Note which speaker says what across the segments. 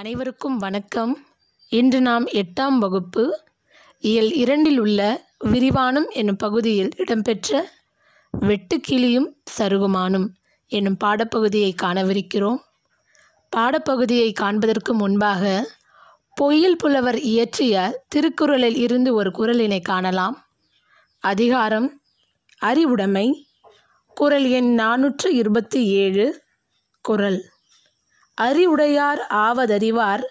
Speaker 1: அனைவருக்கும் வணக்கம் இன்று நாம் எட்டாம் வகுப்பு இயல் இரண்டில் உள்ள விரிவானம் என்னும் பகுதியில் இடம்பெற்ற வெட்டுக்கிளியும் சருகுமானும் என்னும் பாடப்பகுதியை காணவிருக்கிறோம் பாடப்பகுதியை காண்பதற்கு முன்பாக பொய்யில் புலவர் இயற்றிய திருக்குறளில் இருந்து ஒரு குரலினை காணலாம் அதிகாரம் அறிவுடைமை குரல் எண் நானூற்று இருபத்தி ஏழு குரல் அறிவுடையார் ஆவதறிவார்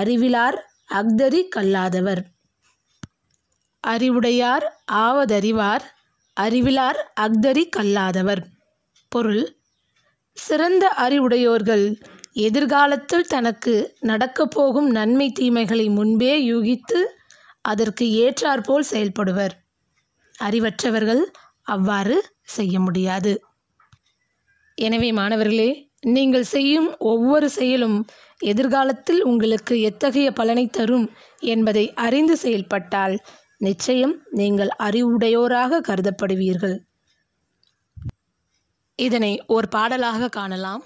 Speaker 1: அறிவிலார் அஃதறி கல்லாதவர் அறிவுடையார் ஆவதறிவார் அறிவிலார் அக்தறி கல்லாதவர் பொருள் சிறந்த அறிவுடையோர்கள் எதிர்காலத்தில் தனக்கு நடக்கப்போகும் நன்மை தீமைகளை முன்பே யூகித்து அதற்கு ஏற்றாற்போல் செயல்படுவர் அறிவற்றவர்கள் அவ்வாறு செய்ய முடியாது எனவே மாணவர்களே நீங்கள் செய்யும் ஒவ்வொரு செயலும் எதிர்காலத்தில் உங்களுக்கு எத்தகைய பலனை தரும் என்பதை அறிந்து செயல்பட்டால் நிச்சயம் நீங்கள் அறிவுடையோராக கருதப்படுவீர்கள் இதனை ஒரு பாடலாக காணலாம்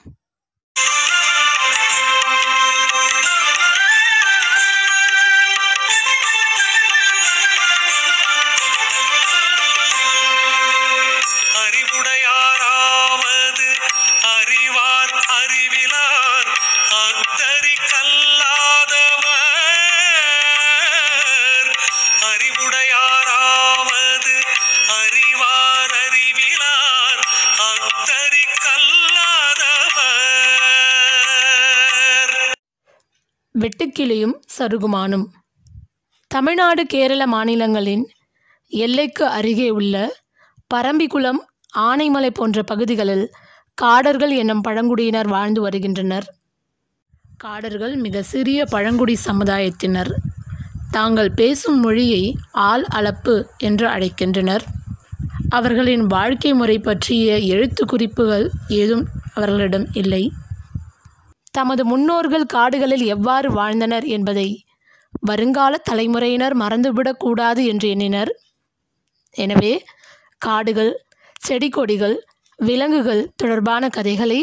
Speaker 1: வெட்டுக்கிளியும் சருகுமானும் தமிழ்நாடு கேரள மாநிலங்களின் எல்லைக்கு அருகே உள்ள பரம்பிக்குளம் ஆனைமலை போன்ற பகுதிகளில் காடர்கள் எனும் பழங்குடியினர் வாழ்ந்து வருகின்றனர் காடர்கள் மிக சிறிய பழங்குடி சமுதாயத்தினர் தாங்கள் பேசும் மொழியை ஆள் அளப்பு என்று அழைக்கின்றனர் அவர்களின் வாழ்க்கை முறை பற்றிய எழுத்து குறிப்புகள் ஏதும் அவர்களிடம் இல்லை தமது முன்னோர்கள் காடுகளில் எவ்வாறு வாழ்ந்தனர் என்பதை வருங்கால தலைமுறையினர் மறந்துவிடக்கூடாது என்று எண்ணினர் எனவே காடுகள் செடி கொடிகள் விலங்குகள் தொடர்பான கதைகளை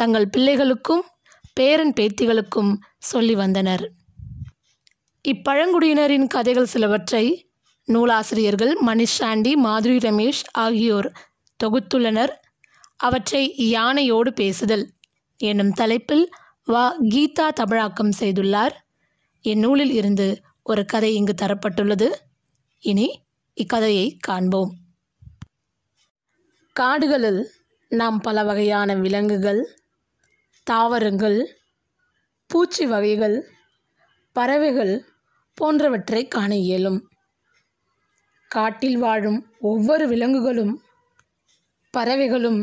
Speaker 1: தங்கள் பிள்ளைகளுக்கும் பேரன் பேத்திகளுக்கும் சொல்லி வந்தனர் இப்பழங்குடியினரின் கதைகள் சிலவற்றை நூலாசிரியர்கள் மணிஷாண்டி மாதுரி ரமேஷ் ஆகியோர் தொகுத்துள்ளனர் அவற்றை யானையோடு பேசுதல் என்னும் தலைப்பில் வா கீதா தமிழாக்கம் செய்துள்ளார் என் நூலில் இருந்து ஒரு கதை இங்கு தரப்பட்டுள்ளது இனி இக்கதையை காண்போம் காடுகளில் நாம் பல வகையான விலங்குகள் தாவரங்கள் பூச்சி வகைகள் பறவைகள் போன்றவற்றை காண இயலும் காட்டில் வாழும் ஒவ்வொரு விலங்குகளும் பறவைகளும்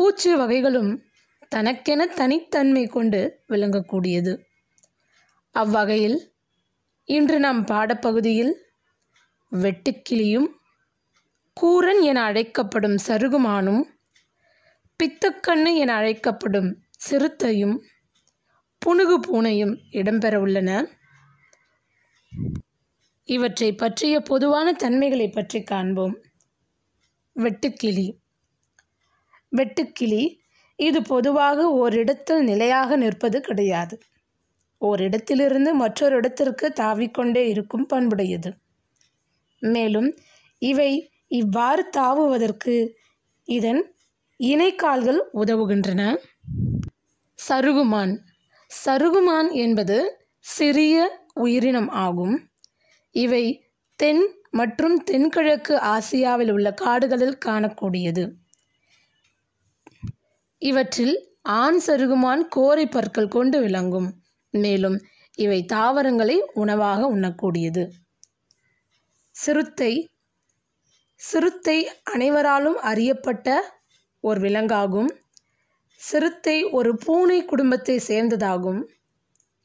Speaker 1: பூச்சி வகைகளும் தனக்கென தனித்தன்மை கொண்டு விளங்கக்கூடியது அவ்வகையில் இன்று நாம் பாடப்பகுதியில் வெட்டுக்கிளியும் கூரன் என அழைக்கப்படும் சருகுமானும் பித்தக்கண்ணு என அழைக்கப்படும் சிறுத்தையும் புனுகு பூனையும் இடம்பெற உள்ளன இவற்றை பற்றிய பொதுவான தன்மைகளை பற்றி காண்போம் வெட்டுக்கிளி வெட்டுக்கிளி இது பொதுவாக ஓரிடத்தில் நிலையாக நிற்பது கிடையாது ஓரிடத்திலிருந்து மற்றொரு இடத்திற்கு தாவிக்கொண்டே இருக்கும் பண்புடையது மேலும் இவை இவ்வாறு தாவுவதற்கு இதன் இணைக்கால்கள் உதவுகின்றன சருகுமான் சருகுமான் என்பது சிறிய உயிரினம் ஆகும் இவை தென் மற்றும் தென்கிழக்கு ஆசியாவில் உள்ள காடுகளில் காணக்கூடியது இவற்றில் ஆண் சருகுமான் கோரை பற்கள் கொண்டு விளங்கும் மேலும் இவை தாவரங்களை உணவாக உண்ணக்கூடியது சிறுத்தை சிறுத்தை அனைவராலும் அறியப்பட்ட ஒரு விலங்காகும் சிறுத்தை ஒரு பூனை குடும்பத்தை சேர்ந்ததாகும்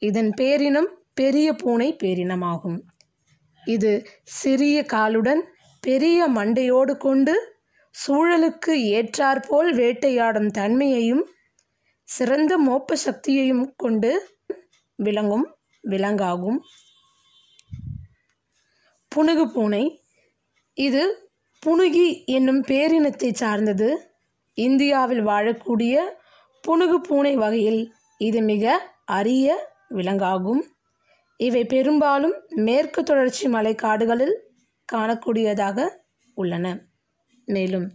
Speaker 1: இதன் பேரினம் பெரிய பூனை பேரினமாகும் இது சிறிய காலுடன் பெரிய மண்டையோடு கொண்டு சூழலுக்கு ஏற்றாற்போல் வேட்டையாடும் தன்மையையும் சிறந்த மோப்ப சக்தியையும் கொண்டு விளங்கும் விலங்காகும் புனுகு பூனை இது புனுகி என்னும் பேரினத்தை சார்ந்தது இந்தியாவில் வாழக்கூடிய புனுகு பூனை வகையில் இது மிக அரிய விலங்காகும் இவை பெரும்பாலும் மேற்கு தொடர்ச்சி மலை காடுகளில் காணக்கூடியதாக உள்ளன மேலும்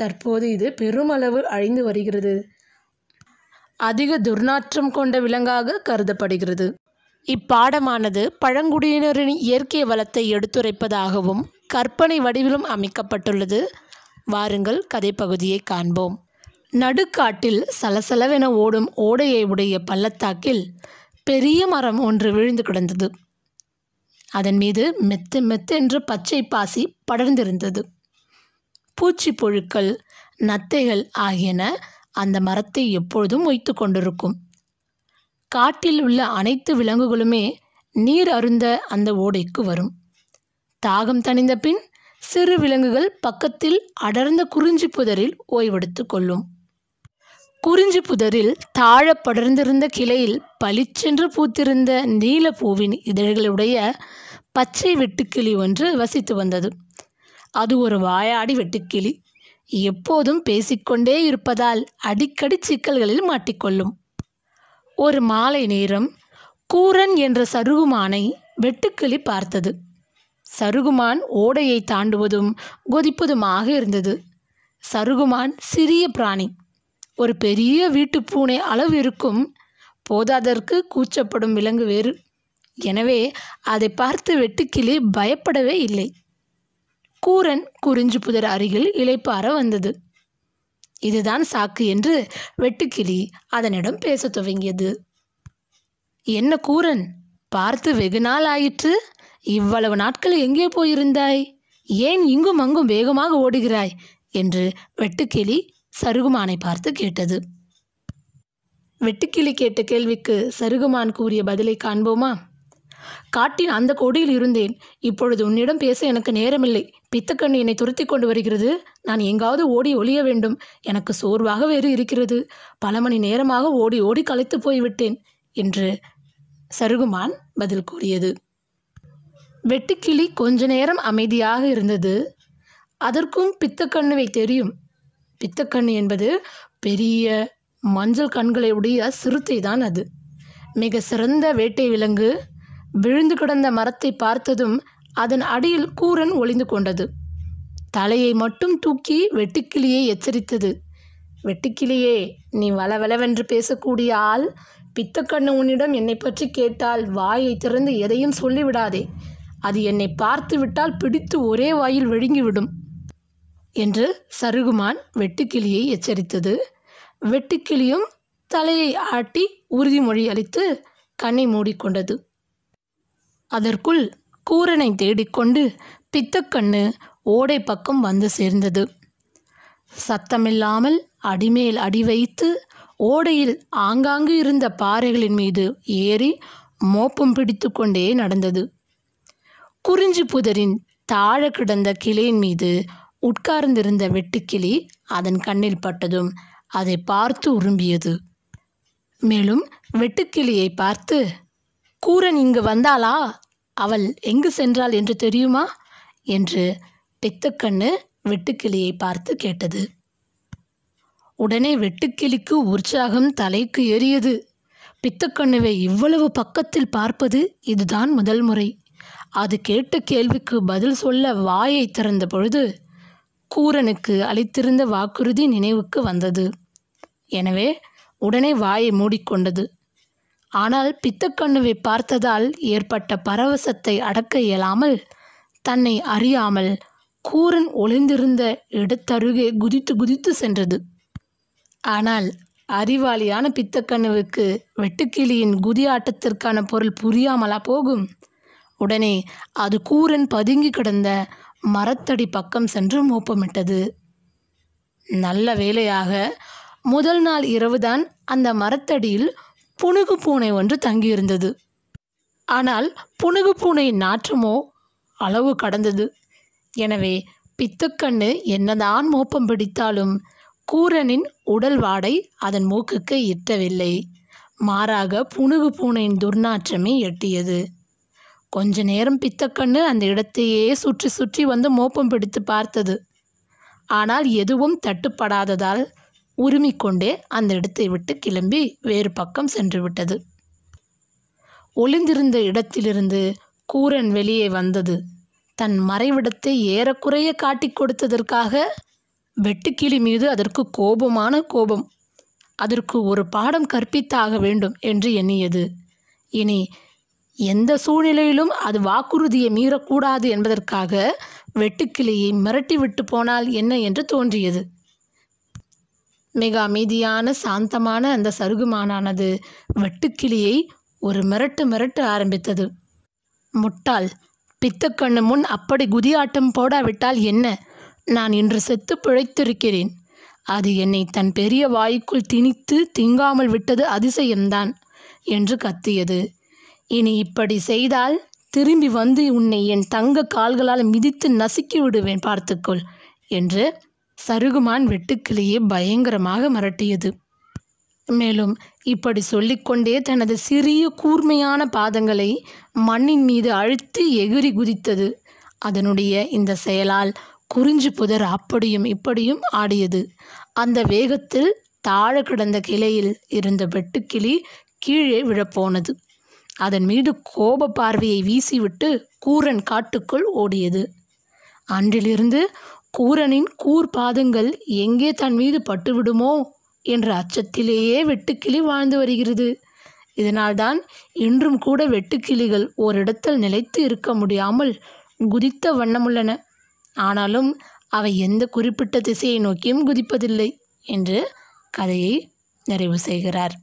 Speaker 1: தற்போது இது பெருமளவு அழிந்து வருகிறது அதிக துர்நாற்றம் கொண்ட விலங்காக கருதப்படுகிறது இப்பாடமானது பழங்குடியினரின் இயற்கை வளத்தை எடுத்துரைப்பதாகவும் கற்பனை வடிவிலும் அமைக்கப்பட்டுள்ளது வாருங்கள் பகுதியை காண்போம் நடுக்காட்டில் சலசலவென ஓடும் ஓடையை உடைய பள்ளத்தாக்கில் பெரிய மரம் ஒன்று விழுந்து கிடந்தது அதன் மீது மெத்து மெத்தென்று பச்சை பாசி படர்ந்திருந்தது பூச்சி புழுக்கள் நத்தைகள் ஆகியன அந்த மரத்தை எப்பொழுதும் வைத்து கொண்டிருக்கும் காட்டில் உள்ள அனைத்து விலங்குகளுமே நீர் அருந்த அந்த ஓடைக்கு வரும் தாகம் தணிந்த பின் சிறு விலங்குகள் பக்கத்தில் அடர்ந்த குறிஞ்சி புதரில் ஓய்வெடுத்து கொள்ளும் குறிஞ்சி புதரில் தாழ படர்ந்திருந்த கிளையில் பளிச்சென்று பூத்திருந்த நீலப்பூவின் பூவின் இதழ்களுடைய பச்சை வெட்டுக்கிளி ஒன்று வசித்து வந்தது அது ஒரு வாயாடி வெட்டுக்கிளி எப்போதும் பேசிக்கொண்டே இருப்பதால் அடிக்கடி சிக்கல்களில் மாட்டிக்கொள்ளும் ஒரு மாலை நேரம் கூரன் என்ற சருகுமானை வெட்டுக்கிளி பார்த்தது சருகுமான் ஓடையை தாண்டுவதும் கொதிப்பதுமாக இருந்தது சருகுமான் சிறிய பிராணி ஒரு பெரிய வீட்டு பூனை அளவு இருக்கும் போதாதற்கு கூச்சப்படும் விலங்கு வேறு எனவே அதை பார்த்து வெட்டுக்கிளி பயப்படவே இல்லை கூரன் குறிஞ்சு புதர் அருகில் இலைப்பார வந்தது இதுதான் சாக்கு என்று வெட்டுக்கிளி அதனிடம் பேசத் துவங்கியது என்ன கூரன் பார்த்து வெகு நாள் ஆயிற்று இவ்வளவு நாட்கள் எங்கே போயிருந்தாய் ஏன் இங்கும் அங்கும் வேகமாக ஓடுகிறாய் என்று வெட்டுக்கிளி சருகுமானை பார்த்து கேட்டது வெட்டுக்கிளி கேட்ட கேள்விக்கு சருகுமான் கூறிய பதிலை காண்போமா காட்டின் அந்த கொடியில் இருந்தேன் இப்பொழுது உன்னிடம் பேச எனக்கு நேரமில்லை பித்தக்கண் என்னை துரத்தி கொண்டு வருகிறது நான் எங்காவது ஓடி ஒளிய வேண்டும் எனக்கு சோர்வாக வேறு இருக்கிறது பல மணி நேரமாக ஓடி ஓடி களைத்து போய்விட்டேன் என்று சருகுமான் பதில் கூறியது வெட்டுக்கிளி கொஞ்ச நேரம் அமைதியாக இருந்தது அதற்கும் பித்தக்கண்ணுவை தெரியும் பித்தக்கண்ணு என்பது பெரிய மஞ்சள் கண்களை உடைய சிறுத்தை தான் அது மிக சிறந்த வேட்டை விலங்கு விழுந்து கிடந்த மரத்தை பார்த்ததும் அதன் அடியில் கூரன் ஒளிந்து கொண்டது தலையை மட்டும் தூக்கி வெட்டுக்கிளியை எச்சரித்தது வெட்டுக்கிளியே நீ வளவளவென்று பேசக்கூடிய ஆள் பித்தக்கண்ணு உன்னிடம் என்னை பற்றி கேட்டால் வாயை திறந்து எதையும் சொல்லிவிடாதே அது என்னை பார்த்து விட்டால் பிடித்து ஒரே வாயில் விழுங்கிவிடும் என்று சருகுமான் வெட்டுக்கிளியை எச்சரித்தது வெட்டுக்கிளியும் தலையை ஆட்டி உறுதிமொழி அளித்து கண்ணை மூடிக்கொண்டது அதற்குள் கூரனை தேடிக்கொண்டு பித்தக்கண்ணு ஓடை பக்கம் வந்து சேர்ந்தது சத்தமில்லாமல் அடிமேல் அடி வைத்து ஓடையில் ஆங்காங்கு இருந்த பாறைகளின் மீது ஏறி மோப்பம் பிடித்து கொண்டே நடந்தது குறிஞ்சி புதரின் தாழ கிடந்த கிளையின் மீது உட்கார்ந்திருந்த வெட்டுக்கிளி அதன் கண்ணில் பட்டதும் அதை பார்த்து உரும்பியது மேலும் வெட்டுக்கிளியை பார்த்து கூரன் இங்கு வந்தாளா அவள் எங்கு சென்றாள் என்று தெரியுமா என்று பித்தக்கண்ணு வெட்டுக்கிளியை பார்த்து கேட்டது உடனே வெட்டுக்கிளிக்கு உற்சாகம் தலைக்கு ஏறியது பித்தக்கண்ணுவை இவ்வளவு பக்கத்தில் பார்ப்பது இதுதான் முதல் முறை அது கேட்ட கேள்விக்கு பதில் சொல்ல வாயை திறந்த பொழுது கூரனுக்கு அளித்திருந்த வாக்குறுதி நினைவுக்கு வந்தது எனவே உடனே வாயை மூடிக்கொண்டது ஆனால் பித்தக்கண்ணுவை பார்த்ததால் ஏற்பட்ட பரவசத்தை அடக்க இயலாமல் தன்னை அறியாமல் கூரன் ஒளிந்திருந்த இடத்தருகே குதித்து குதித்து சென்றது ஆனால் அறிவாளியான பித்தக்கண்ணுவுக்கு வெட்டுக்கிளியின் குதி ஆட்டத்திற்கான பொருள் புரியாமலா போகும் உடனே அது கூரன் பதுங்கி கிடந்த மரத்தடி பக்கம் சென்று மூப்பமிட்டது நல்ல வேலையாக முதல் நாள் இரவுதான் அந்த மரத்தடியில் புனுகு பூனை ஒன்று தங்கியிருந்தது ஆனால் புனுகு பூனை நாற்றமோ அளவு கடந்தது எனவே பித்துக்கண்ணு என்னதான் மோப்பம் பிடித்தாலும் கூரனின் உடல் வாடை அதன் மூக்குக்கு எட்டவில்லை மாறாக புனுகு பூனையின் துர்நாற்றமே எட்டியது கொஞ்ச நேரம் பித்தக்கண்ணு அந்த இடத்தையே சுற்றி சுற்றி வந்து மோப்பம் பிடித்து பார்த்தது ஆனால் எதுவும் தட்டுப்படாததால் உருமிக்கொண்டே அந்த இடத்தை விட்டு கிளம்பி வேறு பக்கம் சென்று விட்டது ஒளிந்திருந்த இடத்திலிருந்து கூரன் வெளியே வந்தது தன் மறைவிடத்தை ஏறக்குறைய காட்டி கொடுத்ததற்காக வெட்டுக்கிளி மீது அதற்கு கோபமான கோபம் அதற்கு ஒரு பாடம் கற்பித்தாக வேண்டும் என்று எண்ணியது இனி எந்த சூழ்நிலையிலும் அது வாக்குறுதியை மீறக்கூடாது என்பதற்காக வெட்டுக்கிளியை மிரட்டிவிட்டு போனால் என்ன என்று தோன்றியது மிக அமைதியான சாந்தமான அந்த சருகுமானானது வெட்டுக்கிளியை ஒரு மிரட்டு மிரட்டு ஆரம்பித்தது முட்டாள் பித்தக்கண்ணு முன் அப்படி குதியாட்டம் போடாவிட்டால் என்ன நான் இன்று செத்து பிழைத்திருக்கிறேன் அது என்னை தன் பெரிய வாய்க்குள் திணித்து திங்காமல் விட்டது அதிசயம்தான் என்று கத்தியது இனி இப்படி செய்தால் திரும்பி வந்து உன்னை என் தங்க கால்களால் மிதித்து நசுக்கி விடுவேன் பார்த்துக்கொள் என்று சருகுமான் வெட்டுக்கிளியை பயங்கரமாக மிரட்டியது மேலும் இப்படி சொல்லிக்கொண்டே தனது சிறிய கூர்மையான பாதங்களை மண்ணின் மீது அழுத்தி எகிரி குதித்தது அதனுடைய இந்த செயலால் குறிஞ்சு புதர் அப்படியும் இப்படியும் ஆடியது அந்த வேகத்தில் தாழ கிடந்த கிளையில் இருந்த வெட்டுக்கிளி கீழே விழப்போனது அதன் மீது கோப பார்வையை வீசிவிட்டு கூரன் காட்டுக்குள் ஓடியது அன்றிலிருந்து கூரனின் கூர் பாதங்கள் எங்கே தன் மீது பட்டுவிடுமோ என்ற அச்சத்திலேயே வெட்டுக்கிளி வாழ்ந்து வருகிறது இதனால்தான் இன்றும் கூட வெட்டுக்கிளிகள் ஓரிடத்தில் நிலைத்து இருக்க முடியாமல் குதித்த வண்ணமுள்ளன ஆனாலும் அவை எந்த குறிப்பிட்ட திசையை நோக்கியும் குதிப்பதில்லை என்று கதையை நிறைவு செய்கிறார்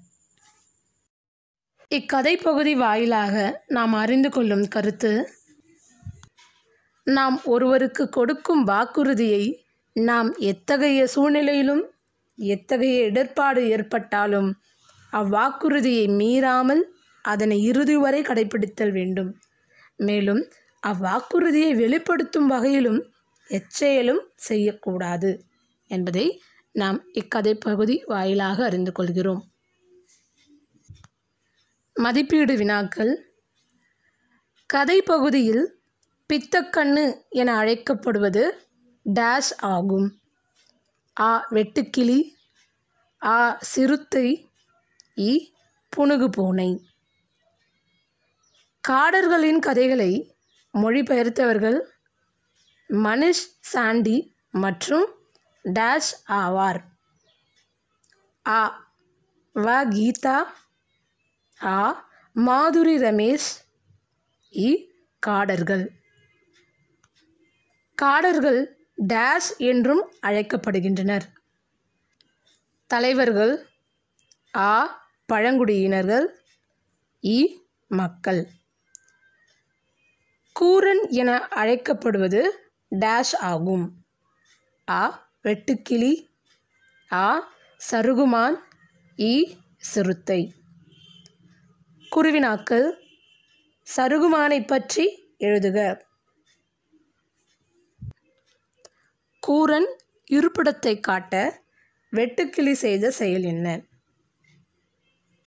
Speaker 1: இக்கதை பகுதி வாயிலாக நாம் அறிந்து கொள்ளும் கருத்து நாம் ஒருவருக்கு கொடுக்கும் வாக்குறுதியை நாம் எத்தகைய சூழ்நிலையிலும் எத்தகைய இடர்பாடு ஏற்பட்டாலும் அவ்வாக்குறுதியை மீறாமல் அதனை இறுதி வரை கடைபிடித்தல் வேண்டும் மேலும் அவ்வாக்குறுதியை வெளிப்படுத்தும் வகையிலும் எச்செயலும் செய்யக்கூடாது என்பதை நாம் இக்கதை பகுதி வாயிலாக அறிந்து கொள்கிறோம் மதிப்பீடு வினாக்கள் கதை பகுதியில் பித்தக்கண்ணு என அழைக்கப்படுவது டேஷ் ஆகும் ஆ வெட்டுக்கிளி ஆ சிறுத்தை இ புனுகு பூனை காடர்களின் கதைகளை மொழிபெயர்த்தவர்கள் மனிஷ் சாண்டி மற்றும் டேஷ் ஆவார் ஆ வ கீதா ஆ மாதுரி ரமேஷ் இ காடர்கள் காடர்கள் டேஷ் என்றும் அழைக்கப்படுகின்றனர் தலைவர்கள் ஆ பழங்குடியினர்கள் இ மக்கள் கூரன் என அழைக்கப்படுவது டேஷ் ஆகும் ஆ வெட்டுக்கிளி ஆ சருகுமான் இ சிறுத்தை குருவினாக்கள் சருகுமானை பற்றி எழுதுக கூரன் இருப்பிடத்தை காட்ட வெட்டுக்கிளி செய்த செயல் என்ன